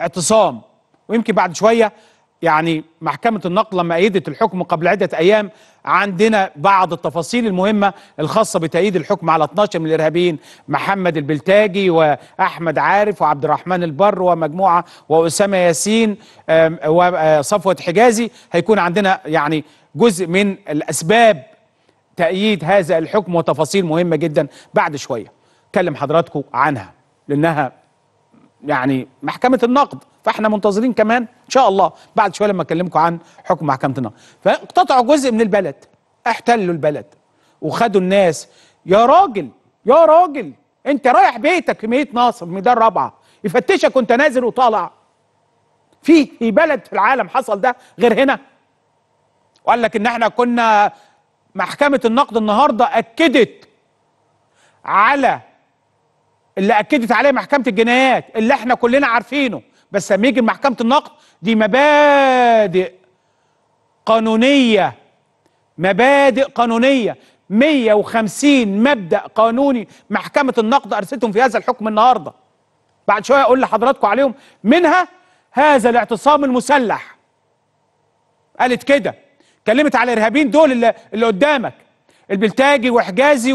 اعتصام ويمكن بعد شويه يعني محكمة النقل لما أيدت الحكم قبل عدة أيام عندنا بعض التفاصيل المهمة الخاصة بتأييد الحكم على 12 من الإرهابيين محمد البلتاجي وأحمد عارف وعبد الرحمن البر ومجموعة وأسامة ياسين وصفوة آه، حجازي هيكون عندنا يعني جزء من الأسباب تأييد هذا الحكم وتفاصيل مهمة جدا بعد شوية أتكلم حضراتكم عنها لأنها يعني محكمه النقد فاحنا منتظرين كمان ان شاء الله بعد شويه لما اكلمكم عن حكم محكمه النقد فاقتطعوا جزء من البلد احتلوا البلد وخدوا الناس يا راجل يا راجل انت رايح بيتك في ميت ناصر ميدان رابعه يفتشك وانت نازل وطالع في في بلد في العالم حصل ده غير هنا وقال لك ان احنا كنا محكمه النقد النهارده اكدت على اللي اكدت عليه محكمه الجنايات اللي احنا كلنا عارفينه بس لما يجي محكمه النقد دي مبادئ قانونيه مبادئ قانونيه 150 مبدا قانوني محكمه النقد ارستهم في هذا الحكم النهارده بعد شويه اقول لحضراتكم عليهم منها هذا الاعتصام المسلح قالت كده كلمت على الارهابيين دول اللي, اللي قدامك البلتاجي وحجازي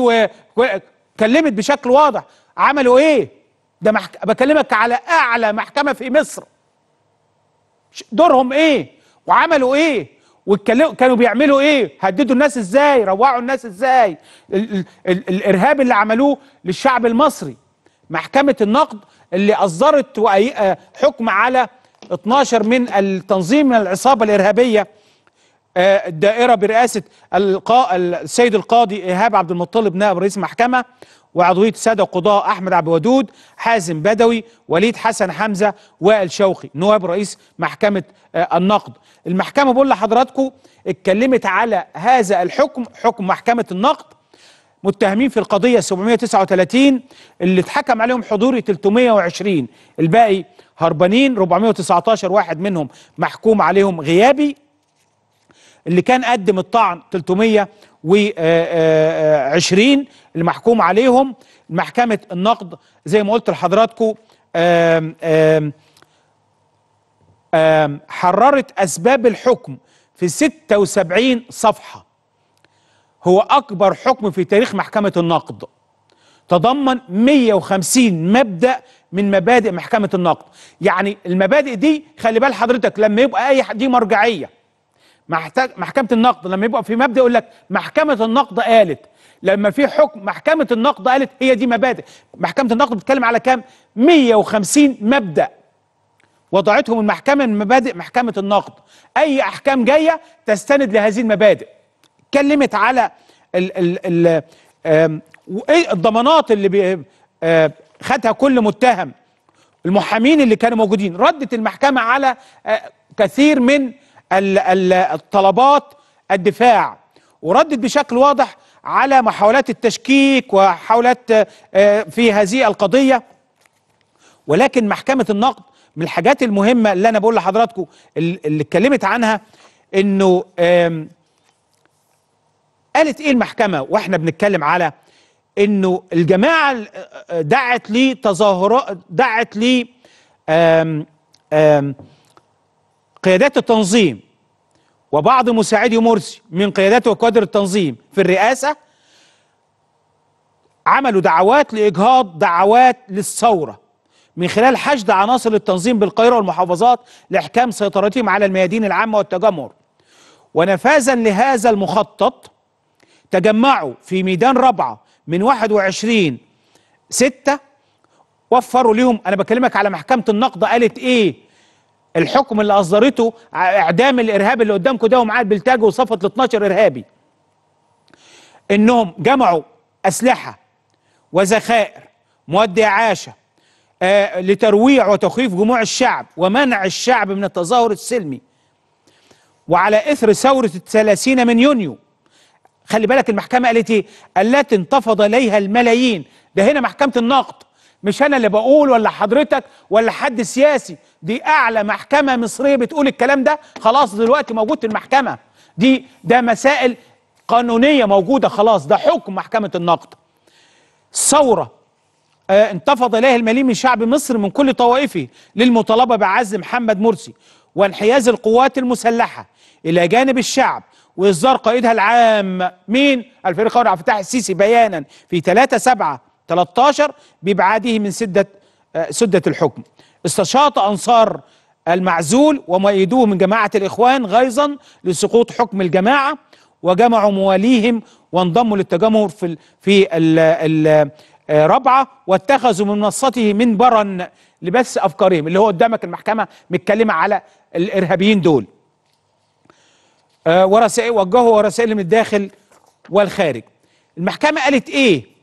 وكلمت بشكل واضح عملوا ايه ده محك... بكلمك على اعلى محكمه في مصر دورهم ايه وعملوا ايه واتكلموا كانوا بيعملوا ايه هددوا الناس ازاي روعوا الناس ازاي ال... ال... ال... الارهاب اللي عملوه للشعب المصري محكمه النقد اللي اصدرت آه، حكم على 12 من التنظيم من العصابه الارهابيه آه، الدائره برئاسه السيد القاضي ايهاب عبد المطلب نائب رئيس محكمه وعضوية السادة القضاء أحمد عبد الودود حازم بدوي وليد حسن حمزة وائل شوقي نواب رئيس محكمة آه، النقد المحكمة بقول لحضراتكم اتكلمت على هذا الحكم حكم محكمة النقد متهمين في القضية 739 اللي اتحكم عليهم حضوري 320 الباقي هربانين 419 واحد منهم محكوم عليهم غيابي اللي كان قدم الطعن 300 و20 المحكوم عليهم محكمة النقد زي ما قلت لحضراتكم حررت أسباب الحكم في 76 صفحة هو أكبر حكم في تاريخ محكمة النقد تضمن 150 مبدأ من مبادئ محكمة النقد يعني المبادئ دي خلي بال حضرتك لما يبقى أي دي مرجعية محتاج محكمه النقد لما يبقى في مبدا يقول لك محكمه النقد قالت لما في حكم محكمه النقد قالت هي دي مبادئ محكمه النقد بتتكلم على كام 150 مبدا وضعتهم المحكمه من مبادئ محكمه النقد اي احكام جايه تستند لهذه المبادئ اتكلمت على ال ال ال ايه الضمانات اللي خدها كل متهم المحامين اللي كانوا موجودين ردت المحكمه على آه، كثير من الطلبات الدفاع وردت بشكل واضح على محاولات التشكيك وحاولات آه، في هذه القضية ولكن محكمة النقد من الحاجات المهمة اللي أنا بقول لحضراتكم اللي اتكلمت عنها إنه قالت إيه المحكمة وإحنا بنتكلم على إنه الجماعة آه، دعت لتظاهرات دعت لي آم آم قيادات التنظيم وبعض مساعدي مرسي من قيادات وكادر التنظيم في الرئاسة عملوا دعوات لإجهاض دعوات للثورة من خلال حشد عناصر التنظيم بالقاهرة والمحافظات لإحكام سيطرتهم على الميادين العامة والتجمهر ونفاذا لهذا المخطط تجمعوا في ميدان ربعة من 21 6 وفروا لهم أنا بكلمك على محكمة النقض قالت إيه الحكم اللي اصدرته اعدام الارهاب اللي قدامكم ده ومعاه البلتاج وصفت ل 12 ارهابي انهم جمعوا اسلحه وذخائر مواد اعاشه آه، لترويع وتخويف جموع الشعب ومنع الشعب من التظاهر السلمي وعلى اثر ثوره الثلاثين من يونيو خلي بالك المحكمه قالت ايه؟ التي انتفض اليها الملايين ده هنا محكمه النقد مش انا اللي بقول ولا حضرتك ولا حد سياسي دي اعلى محكمه مصريه بتقول الكلام ده خلاص دلوقتي موجود في المحكمه دي ده مسائل قانونيه موجوده خلاص ده حكم محكمه النقد ثوره آه انتفض اليها المليم من شعب مصر من كل طوائفه للمطالبه بعزل محمد مرسي وانحياز القوات المسلحه الى جانب الشعب واصدار قائدها العام مين الفريق قائد عبد الفتاح السيسي بيانا في 3 7 13 بابعاده من سده آه، سدة الحكم استشاط أنصار المعزول ومؤيدوه من جماعة الإخوان غيظا لسقوط حكم الجماعة وجمعوا مواليهم وانضموا للتجمهر في في الرابعة آه، واتخذوا من منصته منبرا لبث أفكارهم اللي هو قدامك المحكمة متكلمة على الإرهابيين دول آه، ورسائل وجهوا رسائل من الداخل والخارج المحكمة قالت إيه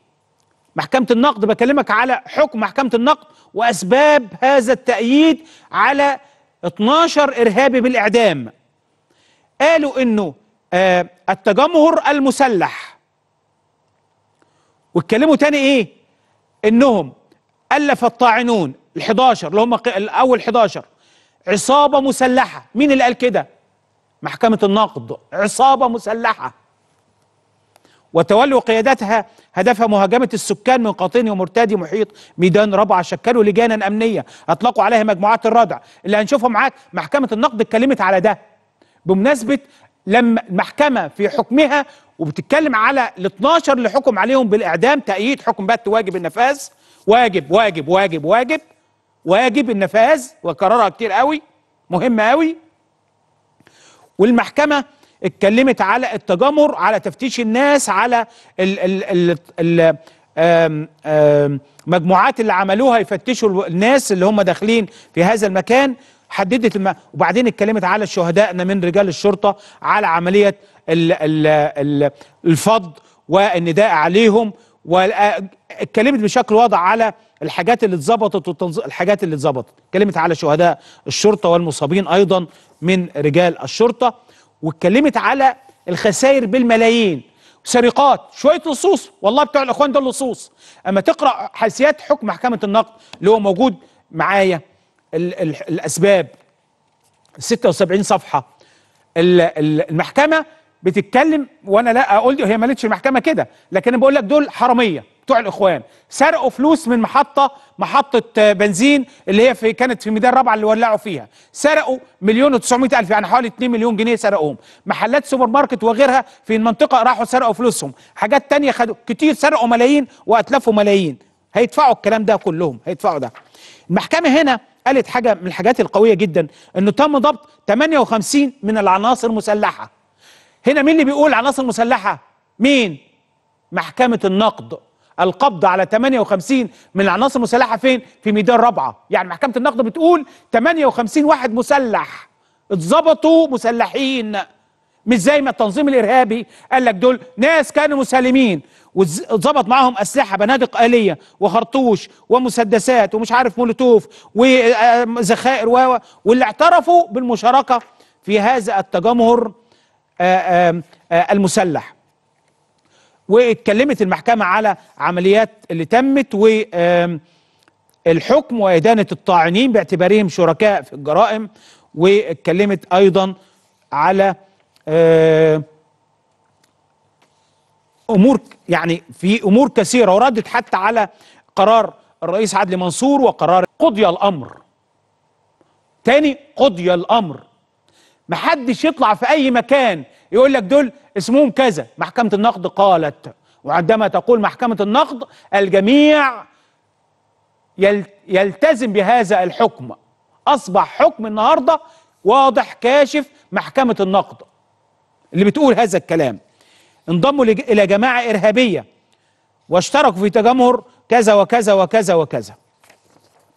محكمة النقد بكلمك على حكم محكمة النقد وأسباب هذا التأييد على 12 إرهابي بالإعدام قالوا إنه آه التجمهر المسلح واتكلموا تاني إيه إنهم ألف الطاعنون ال11 اللي هم الأول 11 عصابة مسلحة مين اللي قال كده محكمة النقد عصابة مسلحة وتولوا قيادتها هدفها مهاجمة السكان من قاطني ومرتادي محيط ميدان رابعة شكلوا لجانا أمنية أطلقوا عليها مجموعات الردع اللي هنشوفها معاك محكمة النقد اتكلمت على ده بمناسبة لما المحكمة في حكمها وبتتكلم على ال 12 اللي حكم عليهم بالإعدام تأييد حكم بات واجب النفاذ واجب واجب واجب واجب واجب النفاذ وكررها كتير قوي مهم قوي والمحكمة اتكلمت على التجمر على تفتيش الناس على ال ال ال آم آم مجموعات اللي عملوها يفتشوا الناس اللي هم داخلين في هذا المكان حددت الم... وبعدين اتكلمت على شهدائنا من رجال الشرطه على عمليه ال... ال... ال... الفض والنداء عليهم واتكلمت بشكل واضح على الحاجات اللي اتظبطت والتنظ... الحاجات اللي اتظبطت اتكلمت على شهداء الشرطه والمصابين ايضا من رجال الشرطه واتكلمت على الخسائر بالملايين سرقات شويه لصوص والله بتوع الاخوان دول لصوص اما تقرا حيثيات حكم محكمه النقد اللي هو موجود معايا الـ الـ الاسباب 76 صفحه المحكمه بتتكلم وانا لا اقول هي ما قالتش المحكمه كده لكن انا بقول لك دول حراميه بتوع الاخوان سرقوا فلوس من محطه محطه بنزين اللي هي في كانت في ميدان رابعه اللي ولعوا فيها سرقوا مليون و900 الف يعني حوالي 2 مليون جنيه سرقوهم محلات سوبر ماركت وغيرها في المنطقه راحوا سرقوا فلوسهم حاجات تانية خدوا كتير سرقوا ملايين واتلفوا ملايين هيدفعوا الكلام ده كلهم هيدفعوا ده المحكمه هنا قالت حاجه من الحاجات القويه جدا انه تم ضبط 58 من العناصر المسلحه هنا مين اللي بيقول عناصر مسلحه مين محكمه النقد القبض على 58 من العناصر المسلحه فين؟ في ميدان رابعه، يعني محكمه النقد بتقول 58 واحد مسلح اتظبطوا مسلحين مش زي ما التنظيم الارهابي قال لك دول ناس كانوا مسالمين واتظبط معاهم اسلحه بنادق اليه وخرطوش ومسدسات ومش عارف مولوتوف وذخائر آه، و واللي اعترفوا بالمشاركه في هذا التجمهر آه، آه، المسلح واتكلمت المحكمة على عمليات اللي تمت و الحكم وإدانة الطاعنين باعتبارهم شركاء في الجرائم واتكلمت أيضا على أمور يعني في أمور كثيرة وردت حتى على قرار الرئيس عدلي منصور وقرار قضي الأمر تاني قضي الأمر محدش يطلع في أي مكان يقول لك دول اسمهم كذا محكمة النقد قالت وعندما تقول محكمة النقد الجميع يلتزم بهذا الحكم أصبح حكم النهاردة واضح كاشف محكمة النقد اللي بتقول هذا الكلام انضموا إلى جماعة إرهابية واشتركوا في تجمهر كذا وكذا وكذا وكذا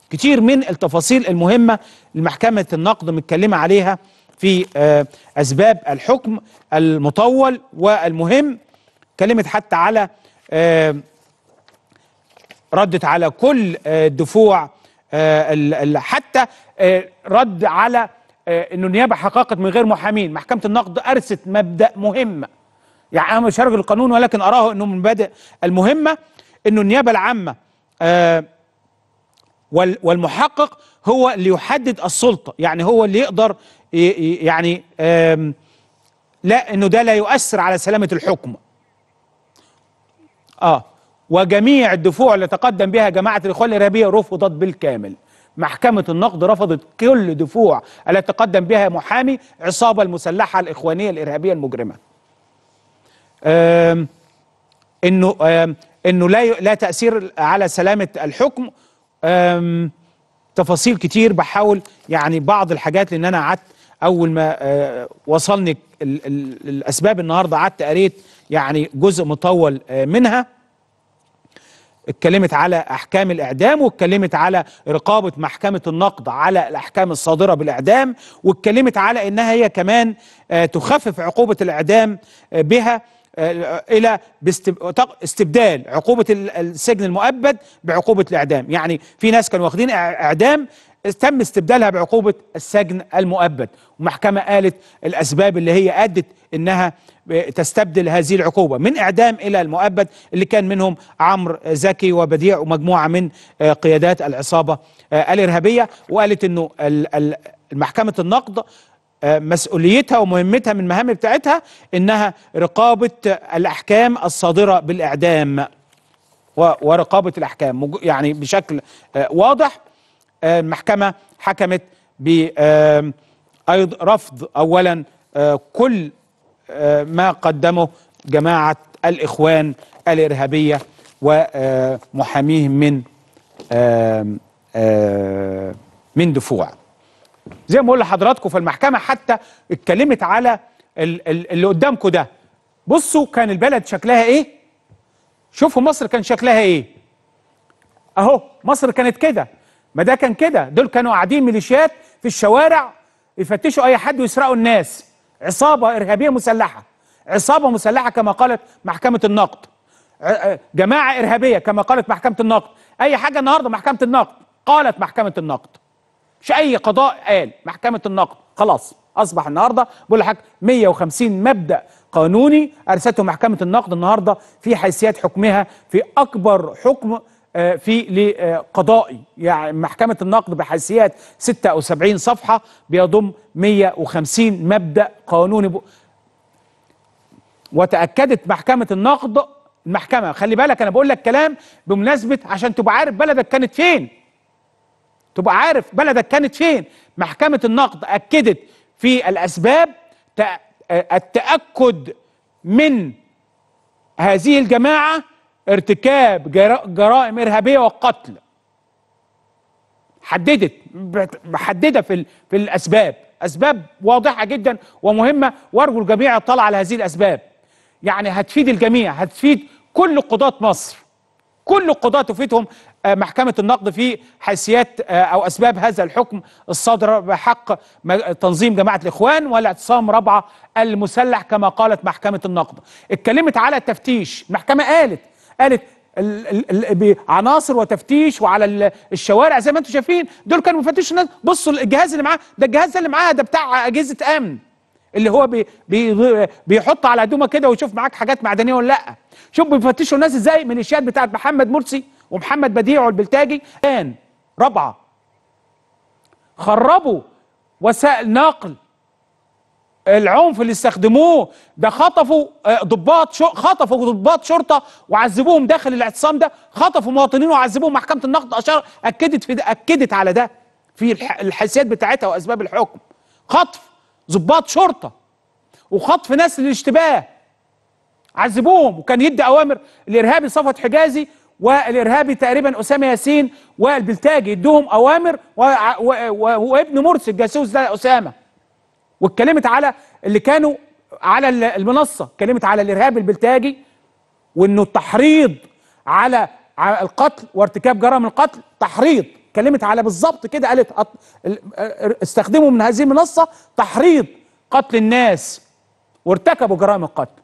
كتير من التفاصيل المهمة لمحكمة النقد متكلمة عليها في آه، أسباب الحكم المطول والمهم كلمت حتى على آه، ردت على كل آه، الدفوع حتى رد على انه النيابه حققت من غير محامين محكمه النقد ارست مبدا مهم يعني انا مش هرجل القانون ولكن اراه انه من المبادئ المهمه انه النيابه العامه والمحقق هو اللي يحدد السلطه يعني هو اللي يقدر يعني لا انه ده لا يؤثر على سلامة الحكم اه وجميع الدفوع اللي تقدم بها جماعة الإخوان الإرهابية رفضت بالكامل محكمة النقد رفضت كل دفوع التي تقدم بها محامي عصابة المسلحة الإخوانية الإرهابية المجرمة آم انه آم انه لا لا تاثير على سلامه الحكم آم تفاصيل كتير بحاول يعني بعض الحاجات لان انا قعدت اول ما آه، وصلني الاسباب النهارده قعدت قريت يعني جزء مطول آه، منها اتكلمت على احكام الاعدام واتكلمت على رقابه محكمه النقد على الاحكام الصادره بالاعدام واتكلمت على انها هي كمان آه، تخفف عقوبه الاعدام بها آه، الى استبدال عقوبه السجن المؤبد بعقوبه الاعدام يعني في ناس كانوا واخدين اعدام تم استبدالها بعقوبه السجن المؤبد ومحكمه قالت الاسباب اللي هي ادت انها تستبدل هذه العقوبه من اعدام الى المؤبد اللي كان منهم عمرو زكي وبديع ومجموعه من آه، قيادات العصابه آه، الارهابيه وقالت انه محكمه النقد آه، مسؤوليتها ومهمتها من المهام بتاعتها انها رقابه الاحكام الصادره بالاعدام ورقابه الاحكام يعني بشكل آه، واضح آه، المحكمه حكمت ب رفض اولا كل ما قدمه جماعه الاخوان الارهابيه ومحاميهم من من دفوع زي ما بقول لحضراتكم في المحكمه حتى اتكلمت على اللي قدامكم ده بصوا كان البلد شكلها ايه شوفوا مصر كان شكلها ايه اهو مصر كانت كده ما ده كان كده دول كانوا قاعدين ميليشيات في الشوارع يفتشوا اي حد ويسرقوا الناس عصابه ارهابيه مسلحه عصابه مسلحه كما قالت محكمه النقد جماعه ارهابيه كما قالت محكمه النقد اي حاجه النهارده محكمه النقد قالت محكمه النقد مش اي قضاء قال محكمه النقد خلاص اصبح النهارده بقول لحضرتك 150 مبدا قانوني ارسلته محكمه النقد النهارده في حيثيات حكمها في اكبر حكم آه، في لقضائي يعني محكمة النقد بحيثيات 76 صفحة بيضم 150 مبدأ قانوني ب... وتأكدت محكمة النقد المحكمة خلي بالك أنا بقول لك كلام بمناسبة عشان تبقى عارف بلدك كانت فين تبقى عارف بلدك كانت فين محكمة النقد أكدت في الأسباب آه، التأكد من هذه الجماعة ارتكاب جرائم إرهابية وقتل حددت محددة في, في الأسباب أسباب واضحة جدا ومهمة وأرجو الجميع يطلع على هذه الأسباب يعني هتفيد الجميع هتفيد كل قضاة مصر كل القضاة تفيدهم آه، محكمة النقد في حيثيات آه، أو أسباب هذا الحكم الصادر بحق تنظيم جماعة الإخوان والاعتصام رابعة المسلح كما قالت محكمة النقد اتكلمت على تفتيش المحكمة قالت قالت بعناصر وتفتيش وعلى الشوارع زي ما انتم شايفين دول كانوا بيفتشوا بصوا الجهاز اللي معاه ده الجهاز اللي معاه ده بتاع اجهزه امن اللي هو بي بي بيحط على هدومه كده ويشوف معاك حاجات معدنيه ولا لا شوف بيفتشوا الناس ازاي ميليشيات بتاعت محمد مرسي ومحمد بديع والبلتاجي كان رابعه خربوا وسائل نقل العنف اللي استخدموه ده خطفوا آه، ضباط شو خطفوا ضباط شرطه وعذبوهم داخل الاعتصام ده خطفوا مواطنين وعذبوهم محكمه النقد اشار اكدت في ده اكدت على ده في الحساسيات بتاعتها واسباب الحكم خطف ضباط شرطه وخطف ناس للاشتباه عذبوهم وكان يدي اوامر الارهابي صفوت حجازي والارهابي تقريبا اسامه ياسين والبلتاجي يدوهم اوامر وابن مرسي الجاسوس ده اسامه واتكلمت على اللي كانوا على المنصه اتكلمت على الارهاب البلتاجي وانه التحريض على القتل وارتكاب جرائم القتل تحريض اتكلمت على بالظبط كده قالت استخدموا من هذه المنصه تحريض قتل الناس وارتكبوا جرائم القتل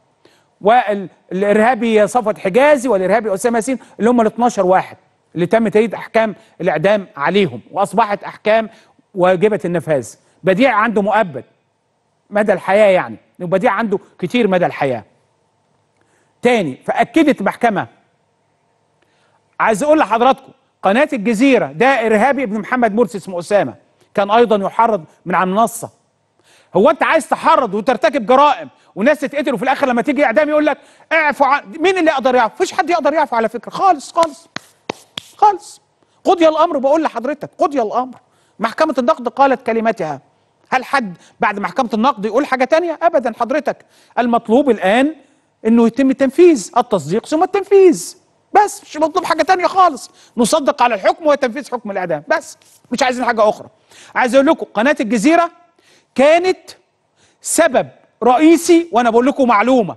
والارهابي صفوت حجازي والارهابي اسامه ياسين اللي هم ال 12 واحد اللي تم تأييد احكام الاعدام عليهم واصبحت احكام واجبه النفاذ بديع عنده مؤبد مدى الحياه يعني وبديع عنده كتير مدى الحياه تاني فاكدت محكمه عايز اقول لحضراتكم قناة الجزيرة ده إرهابي ابن محمد مرسي اسمه أسامة كان أيضا يحرض من على المنصة هو أنت عايز تحرض وترتكب جرائم وناس تتقتل وفي الآخر لما تيجي إعدام يقول لك اعفو عن مين اللي يقدر يعفو؟ فيش حد يقدر يعفو على فكرة خالص خالص خالص قضي الأمر بقول لحضرتك قضي الأمر محكمة النقد قالت كلمتها هل حد بعد محكمة النقد يقول حاجة تانية؟ أبدا حضرتك المطلوب الآن أنه يتم التنفيذ التصديق ثم التنفيذ بس مش مطلوب حاجه تانية خالص نصدق على الحكم وتنفيذ حكم الاعدام بس مش عايزين حاجه اخرى عايز اقول لكم قناه الجزيره كانت سبب رئيسي وانا بقول لكم معلومه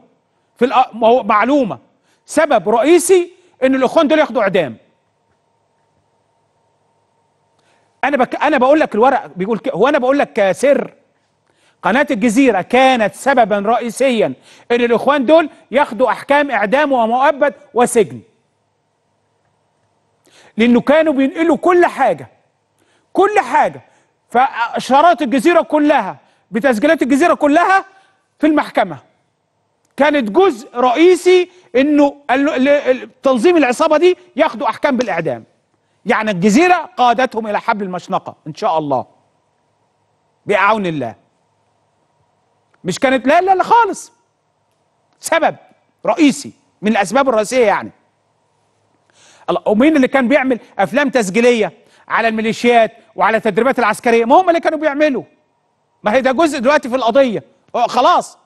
في الأ... معلومه سبب رئيسي ان الاخوان دول ياخدوا اعدام انا بك... انا بقول لك الورق بيقول هو انا بقول لك سر قناه الجزيره كانت سببا رئيسيا ان الاخوان دول ياخدوا احكام اعدام ومؤبد وسجن لأنه كانوا بينقلوا كل حاجة كل حاجة فاشارات الجزيرة كلها بتسجيلات الجزيرة كلها في المحكمة كانت جزء رئيسي انه تنظيم العصابه دي ياخدوا احكام بالاعدام يعني الجزيره قادتهم الى حبل المشنقه ان شاء الله بعون الله مش كانت لا لا لا خالص سبب رئيسي من الاسباب الرئيسيه يعني ومين اللي كان بيعمل افلام تسجيليه على الميليشيات وعلى التدريبات العسكريه ما هم اللي كانوا بيعملوا ما هي ده جزء دلوقتي في القضيه خلاص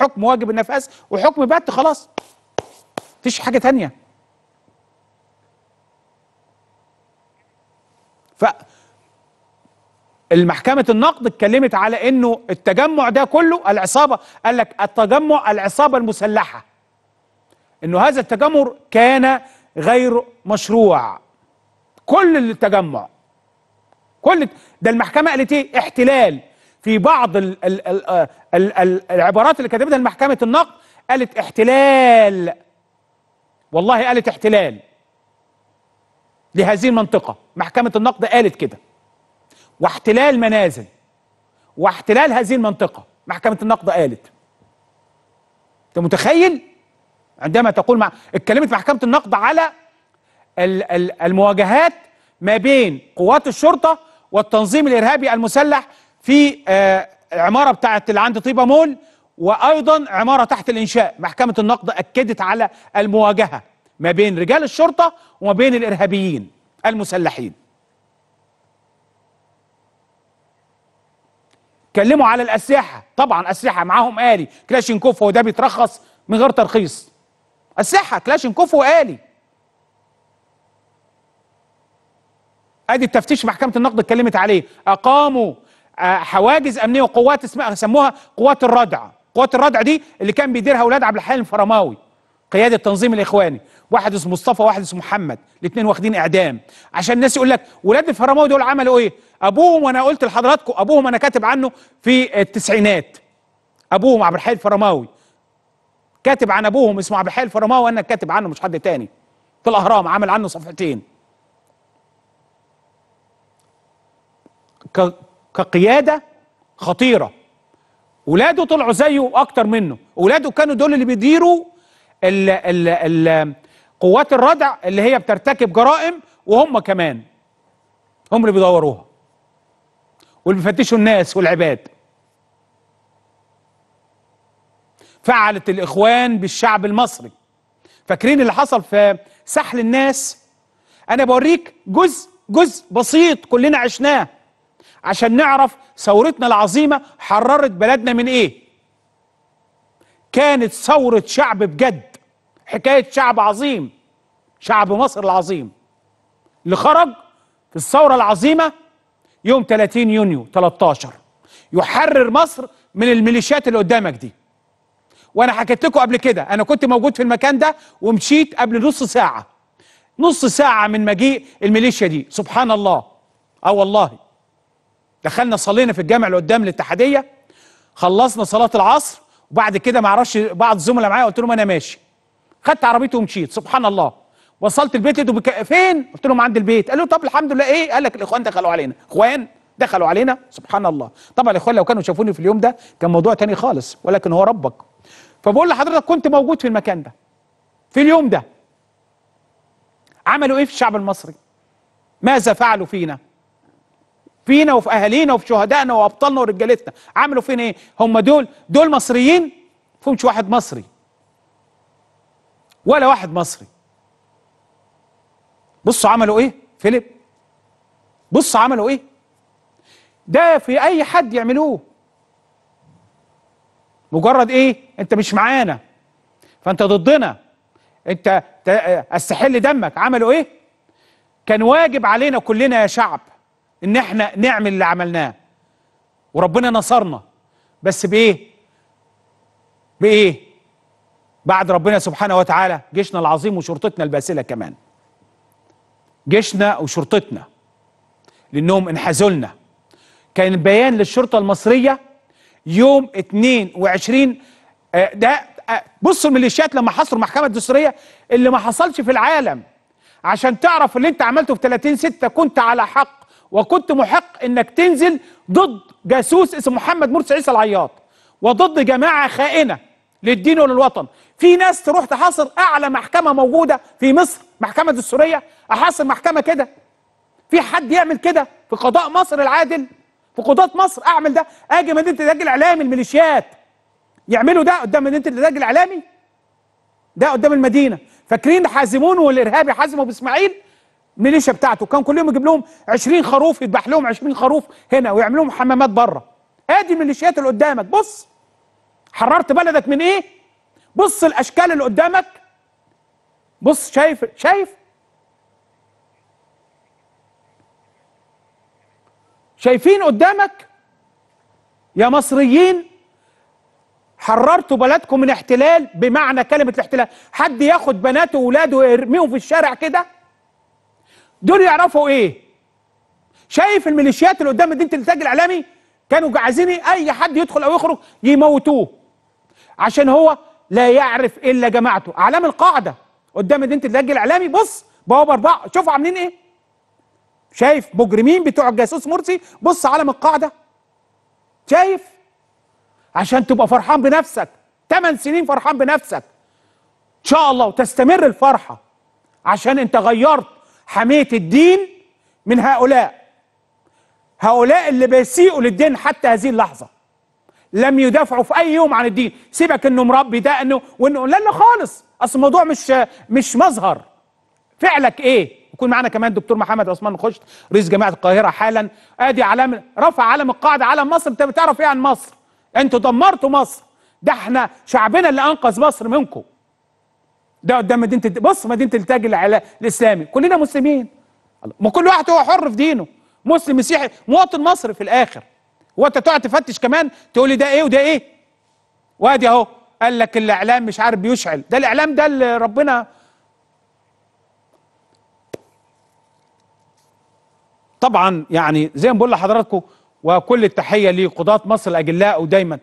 حكم واجب النفاس وحكم بت خلاص مفيش حاجه تانية ف المحكمة النقد اتكلمت على انه التجمع ده كله العصابة قال لك التجمع العصابة المسلحة انه هذا التجمع كان غير مشروع كل التجمع كل ده المحكمه قالت ايه احتلال في بعض الـ الـ الـ الـ الـ العبارات اللي كتبتها محكمه النقد قالت احتلال والله قالت احتلال لهذه المنطقه محكمه النقد قالت كده واحتلال منازل واحتلال هذه المنطقه محكمه النقد قالت انت متخيل عندما تقول مع اتكلمت محكمة النقد على المواجهات ما بين قوات الشرطة والتنظيم الإرهابي المسلح في العمارة آه، بتاعة اللي عند طيبة مول وأيضا عمارة تحت الإنشاء محكمة النقد أكدت على المواجهة ما بين رجال الشرطة وما بين الإرهابيين المسلحين اتكلموا على الأسلحة طبعا أسلحة معاهم آلي كلاشينكوف هو ده بيترخص من غير ترخيص الصحه كلاشنكوف والي ادي التفتيش محكمه النقد اتكلمت عليه اقاموا آه، حواجز امنيه وقوات اسمها سموها قوات الردع قوات الردع دي اللي كان بيديرها ولاد عبد الحليم الفرماوي قياده التنظيم الاخواني واحد اسمه مصطفى وواحد اسمه محمد الاثنين واخدين اعدام عشان الناس يقول لك ولاد الفرماوي دول عملوا ايه ابوهم وانا قلت لحضراتكم ابوهم انا كاتب عنه في التسعينات ابوهم عبد الحليم الفرماوي كاتب عن ابوهم اسمه عبد الحي الفرماوي وانا كاتب عنه مش حد تاني في الاهرام عامل عنه صفحتين كقياده خطيره ولاده طلعوا زيه اكتر منه ولاده كانوا دول اللي بيديروا ال ال ال قوات الردع اللي هي بترتكب جرائم وهم كمان هم اللي بيدوروها واللي بيفتشوا الناس والعباد فعلت الإخوان بالشعب المصري فاكرين اللي حصل في سحل الناس أنا بوريك جزء جزء بسيط كلنا عشناه عشان نعرف ثورتنا العظيمة حررت بلدنا من إيه كانت ثورة شعب بجد حكاية شعب عظيم شعب مصر العظيم اللي خرج في الثورة العظيمة يوم 30 يونيو 13 يحرر مصر من الميليشيات اللي قدامك دي وانا حكيت لكم قبل كده انا كنت موجود في المكان ده ومشيت قبل نص ساعه نص ساعه من مجيء الميليشيا دي سبحان الله اه والله دخلنا صلينا في الجامع اللي قدام الاتحاديه خلصنا صلاه العصر وبعد كده ما اعرفش بعض الزملاء معايا قلت لهم انا ماشي خدت عربيتي ومشيت سبحان الله وصلت البيت لقيته بك... فين قلت لهم عند البيت قالوا طب الحمد لله ايه قال لك الاخوان دخلوا علينا اخوان دخلوا علينا سبحان الله طبعا الاخوان لو كانوا شافوني في اليوم ده كان موضوع تاني خالص ولكن هو ربك فبقول لحضرتك كنت موجود في المكان ده في اليوم ده عملوا ايه في الشعب المصري ماذا فعلوا فينا فينا وفي اهالينا وفي شهدائنا وابطالنا ورجالتنا عملوا فينا ايه هم دول دول مصريين فهمش واحد مصري ولا واحد مصري بصوا عملوا ايه فيليب بصوا عملوا ايه ده في اي حد يعملوه مجرد ايه انت مش معانا فانت ضدنا انت استحل دمك عملوا ايه كان واجب علينا كلنا يا شعب ان احنا نعمل اللي عملناه وربنا نصرنا بس بايه بايه بعد ربنا سبحانه وتعالى جيشنا العظيم وشرطتنا الباسله كمان جيشنا وشرطتنا لانهم انحازوا لنا كان بيان للشرطه المصريه يوم 22 آه، ده آه، بصوا الميليشيات لما حصروا المحكمه الدستوريه اللي ما حصلش في العالم عشان تعرف اللي انت عملته في 30 6 كنت على حق وكنت محق انك تنزل ضد جاسوس اسمه محمد مرسي عيسى العياط وضد جماعه خائنه للدين وللوطن في ناس تروح تحاصر اعلى محكمه موجوده في مصر محكمه دستوريه احاصر محكمه كده في حد يعمل كده في قضاء مصر العادل في قضاة مصر اعمل ده اجي مدينه الانتاج الاعلامي الميليشيات يعملوا ده قدام مدينه الانتاج الاعلامي ده قدام المدينه فاكرين حازمون والارهابي ابو باسماعيل ميليشيا بتاعته كان كل يوم يجيب لهم 20 خروف يذبح لهم 20 خروف هنا ويعمل لهم حمامات بره ادي الميليشيات اللي قدامك بص حررت بلدك من ايه بص الاشكال اللي قدامك بص شايف شايف شايفين قدامك يا مصريين حررتوا بلدكم من احتلال بمعنى كلمة الاحتلال حد ياخد بناته وولاده ويرميهم في الشارع كده دول يعرفوا ايه شايف الميليشيات اللي قدام مدينة الانتاج الاعلامي كانوا عايزين اي حد يدخل او يخرج يموتوه عشان هو لا يعرف الا جماعته اعلام القاعدة قدام مدينة الانتاج الاعلامي بص بوابة اربعة شوفوا عاملين ايه شايف مجرمين بتوع الجاسوس مرسي بص عالم القاعده شايف عشان تبقى فرحان بنفسك 8 سنين فرحان بنفسك ان شاء الله وتستمر الفرحه عشان انت غيرت حميه الدين من هؤلاء هؤلاء اللي بيسيئوا للدين حتى هذه اللحظه لم يدافعوا في اي يوم عن الدين سيبك انه مربي ده انه وانه لا لا خالص اصل الموضوع مش مش مظهر فعلك ايه يكون معانا كمان دكتور محمد عثمان خشت رئيس جامعه القاهره حالا ادي علام رفع علم القاعده علم مصر انت بتعرف ايه عن مصر انتوا دمرتوا مصر ده احنا شعبنا اللي انقذ مصر منكم ده قدام مدينه بص مدينه التاج الاسلامي كلنا مسلمين ما كل واحد هو حر في دينه مسلم مسيحي مواطن مصري في الاخر وانت تقعد تفتش كمان تقول لي ده ايه وده ايه وادي اهو قال لك الاعلام مش عارف بيشعل ده الاعلام ده اللي ربنا طبعا يعني زي ما بقول لحضراتكم وكل التحيه لقضاه مصر الاجلاء ودايما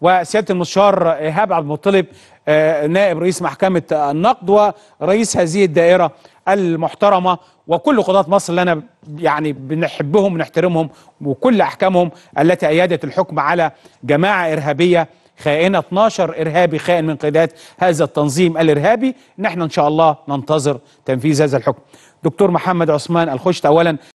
وسياده المستشار ايهاب عبد المطلب آه، نائب رئيس محكمه النقد ورئيس هذه الدائره المحترمه وكل قضاة مصر اللي أنا يعني بنحبهم ونحترمهم وكل أحكامهم التي أيدت الحكم على جماعة إرهابية خائنة 12 إرهابي خائن من قيادات هذا التنظيم الإرهابي نحن إن شاء الله ننتظر تنفيذ هذا الحكم دكتور محمد عثمان الخشت أولا